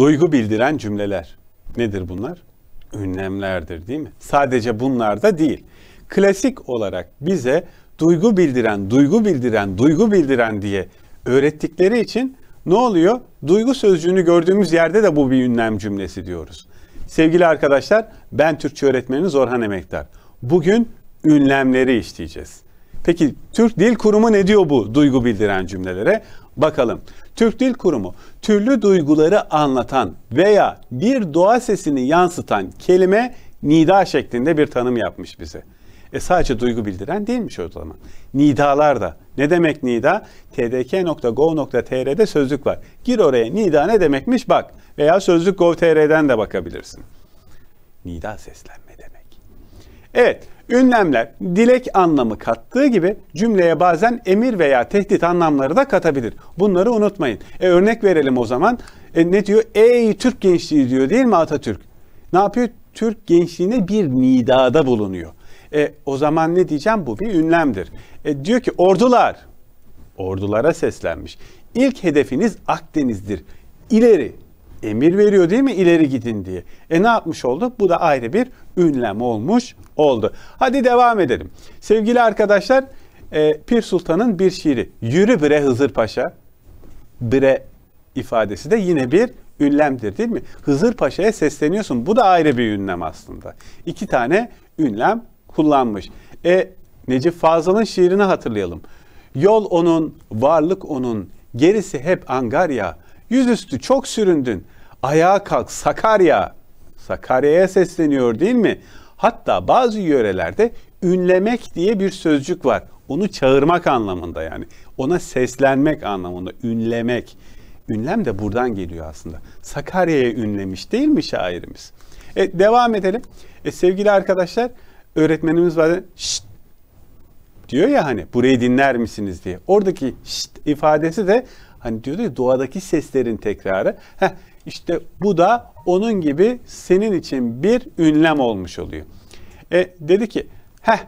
Duygu bildiren cümleler. Nedir bunlar? Ünlemlerdir değil mi? Sadece bunlar da değil. Klasik olarak bize duygu bildiren, duygu bildiren, duygu bildiren diye öğrettikleri için ne oluyor? Duygu sözcüğünü gördüğümüz yerde de bu bir ünlem cümlesi diyoruz. Sevgili arkadaşlar, ben Türkçe öğretmeniniz Orhan Emektar. Bugün ünlemleri işleyeceğiz. Peki Türk Dil Kurumu ne diyor bu duygu bildiren cümlelere? Bakalım. Türk Dil Kurumu türlü duyguları anlatan veya bir doğa sesini yansıtan kelime nida şeklinde bir tanım yapmış bize. E sadece duygu bildiren değilmiş o zaman. Nidalar da. Ne demek nida? tdk.go.tr'de sözlük var. Gir oraya nida ne demekmiş bak. Veya sözlük gov.tr'den de bakabilirsin. Nida seslenme. Evet, ünlemler dilek anlamı kattığı gibi cümleye bazen emir veya tehdit anlamları da katabilir. Bunları unutmayın. E, örnek verelim o zaman. E, ne diyor? Ey Türk gençliği diyor değil mi Atatürk? Ne yapıyor? Türk gençliğine bir nidada bulunuyor. E, o zaman ne diyeceğim? Bu bir ünlemdir. E, diyor ki ordular, ordulara seslenmiş. İlk hedefiniz Akdeniz'dir. İleri, emir veriyor değil mi ileri gidin diye. E ne yapmış oldu? Bu da ayrı bir ünlem olmuş oldu. Hadi devam edelim. Sevgili arkadaşlar e, Pir Sultan'ın bir şiiri Yürü Bre Hızır Paşa. Bre ifadesi de yine bir ünlemdir değil mi? Hızır Paşa'ya sesleniyorsun. Bu da ayrı bir ünlem aslında. İki tane ünlem kullanmış. E Necip Fazıl'ın şiirini hatırlayalım. Yol onun, varlık onun, gerisi hep angarya.'' Yüzüstü çok süründün. Ayağa kalk Sakarya. Sakarya'ya sesleniyor değil mi? Hatta bazı yörelerde ünlemek diye bir sözcük var. Onu çağırmak anlamında yani. Ona seslenmek anlamında ünlemek. Ünlem de buradan geliyor aslında. Sakarya'ya ünlemiş değil mi şairimiz? E, devam edelim. E, sevgili arkadaşlar öğretmenimiz var. şşt diyor ya hani burayı dinler misiniz diye. Oradaki şşt ifadesi de Hani diyordu ya doğadaki seslerin tekrarı. Heh, işte bu da onun gibi senin için bir ünlem olmuş oluyor. E, dedi ki heh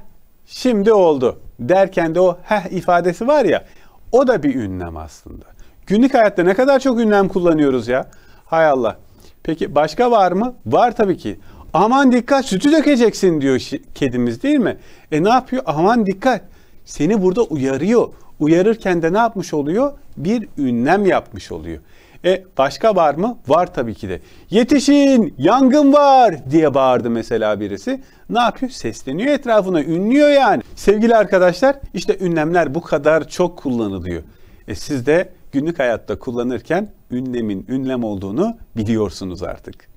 şimdi oldu derken de o heh ifadesi var ya o da bir ünlem aslında. Günlük hayatta ne kadar çok ünlem kullanıyoruz ya. Hay Allah. Peki başka var mı? Var tabii ki. Aman dikkat sütü dökeceksin diyor kedimiz değil mi? E ne yapıyor? Aman dikkat seni burada uyarıyor. Uyarırken de ne yapmış oluyor? Bir ünlem yapmış oluyor. E başka var mı? Var tabii ki de. Yetişin, yangın var diye bağırdı mesela birisi. Ne yapıyor? Sesleniyor etrafına, ünlüyor yani. Sevgili arkadaşlar, işte ünlemler bu kadar çok kullanılıyor. E siz de günlük hayatta kullanırken ünlemin ünlem olduğunu biliyorsunuz artık.